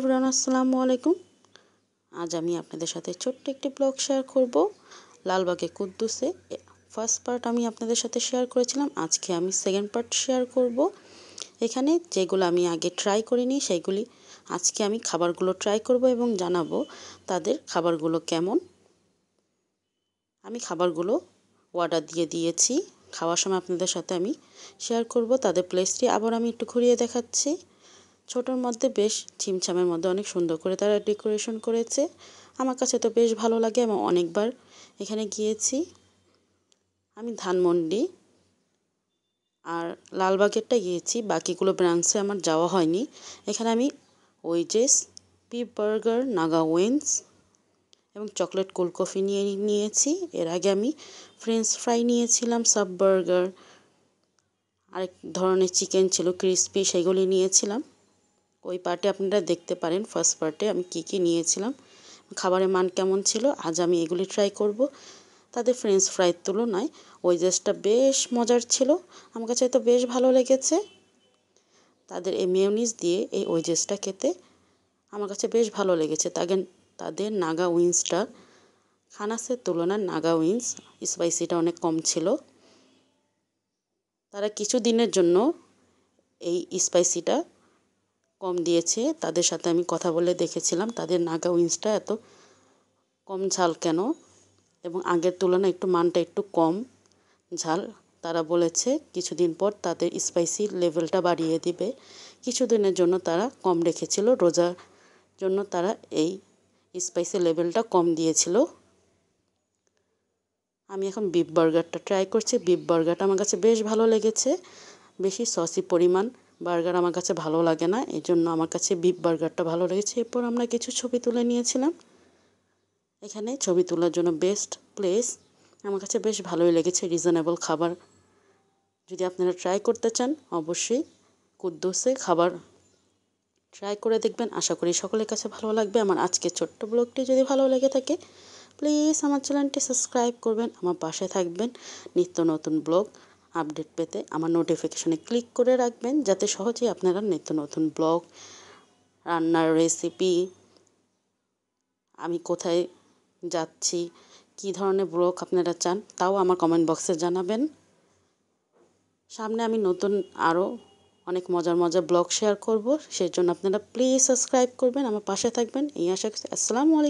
everyone আসসালামু আলাইকুম আজ আমি আপনাদের সাথে ছোট্ট একটি ব্লগ শেয়ার করব লালবাগে কুদ্দুসে ফার্স্ট পার্ট আমি আপনাদের সাথে শেয়ার করেছিলাম আজকে আমি সেকেন্ড পার্ট শেয়ার করব এখানে যেগুলো আমি আগে ট্রাই করিনি সেইগুলি আজকে আমি খাবারগুলো ট্রাই করব এবং জানাবো তাদের খাবারগুলো কেমন আমি খাবারগুলো অর্ডার দিয়ে দিয়েছি খাওয়ার সময় আপনাদের সাথে আমি শেয়ার করব তাদের প্লেসটি আবার আমি একটু ঘুরিয়ে দেখাচ্ছি ছোটোর মধ্যে বেশ ছিমছামের মধ্যে অনেক সুন্দর করে তারা ডেকোরেশন করেছে আমার কাছে তো বেশ ভালো লাগে আমি অনেকবার এখানে গিয়েছি আমি ধানমন্ডি আর লালবাগেরটা গিয়েছি বাকিগুলো ব্রাঞ্চে আমার যাওয়া হয়নি এখানে আমি ওয়েজেস পি বার্গার নাগা উইন্স এবং চকলেট কোল্ড কফি নিয়ে নিয়েছি এর আগে আমি ফ্রেঞ্চ ফ্রাই নিয়েছিলাম সাব বার্গার আরেক ধরনের চিকেন ছিল ক্রিসপি সেগুলি নিয়েছিলাম ওই পার্টে আপনারা দেখতে পারেন ফার্স্ট পার্টে আমি কি কি নিয়েছিলাম খাবারের মান কেমন ছিল আজ আমি এগুলি ট্রাই করব তাদের ফ্রেঞ্চ ফ্রাইয়ের তুলনায় ওই জাস্টটা বেশ মজার ছিল আমার কাছে তো বেশ ভালো লেগেছে তাদের এই মেয়নিজ দিয়ে এই ওয়েজেসটা খেতে আমার কাছে বেশ ভালো লেগেছে তাদের তাদের নাগা উইন্সটা খানাসের তুলনায় নাগা উইন্স স্পাইসিটা অনেক কম ছিল তারা কিছু দিনের জন্য এই স্পাইসিটা কম দিয়েছে তাদের সাথে আমি কথা বলে দেখেছিলাম তাদের নাগা উইন্সটা এত কম ঝাল কেন এবং আগের তুলনায় একটু মানটা একটু কম ঝাল তারা বলেছে কিছুদিন পর তাদের স্পাইসি লেভেলটা বাড়িয়ে দিবে কিছুদিনের জন্য তারা কম রেখেছিল রোজার জন্য তারা এই স্পাইসি লেভেলটা কম দিয়েছিল আমি এখন বিপ বার্গারটা ট্রাই করছি বিপ বার্গারটা আমার কাছে বেশ ভালো লেগেছে বেশি সসি পরিমাণ বার্গার আমার কাছে ভালো লাগে না এই জন্য আমার কাছে বিফ বার্গারটা ভালো লেগেছে এরপর আমরা কিছু ছবি তুলে নিয়েছিলাম এখানে ছবি তোলার জন্য বেস্ট প্লেস আমার কাছে বেশ ভালোই লেগেছে রিজনেবল খাবার যদি আপনারা ট্রাই করতে চান অবশ্যই কুদ্দুসে খাবার ট্রাই করে দেখবেন আশা করি সকলের কাছে ভালো লাগবে আমার আজকের ছোট্ট ব্লগটি যদি ভালো লেগে থাকে প্লিজ আমার চ্যানেলটি সাবস্ক্রাইব করবেন আমার পাশে থাকবেন নিত্য নতুন ব্লগ আপডেট পেতে আমার নোটিফিকেশানে ক্লিক করে রাখবেন যাতে সহজেই আপনারা নিত্য নতুন ব্লগ রান্নার রেসিপি আমি কোথায় যাচ্ছি কি ধরনের ব্লগ আপনারা চান তাও আমার কমেন্ট বক্সে জানাবেন সামনে আমি নতুন আরও অনেক মজার মজার ব্লগ শেয়ার করব সেই জন্য আপনারা প্লিজ সাবস্ক্রাইব করবেন আমার পাশে থাকবেন এই আশা করছি আসসালামু আলাইকুম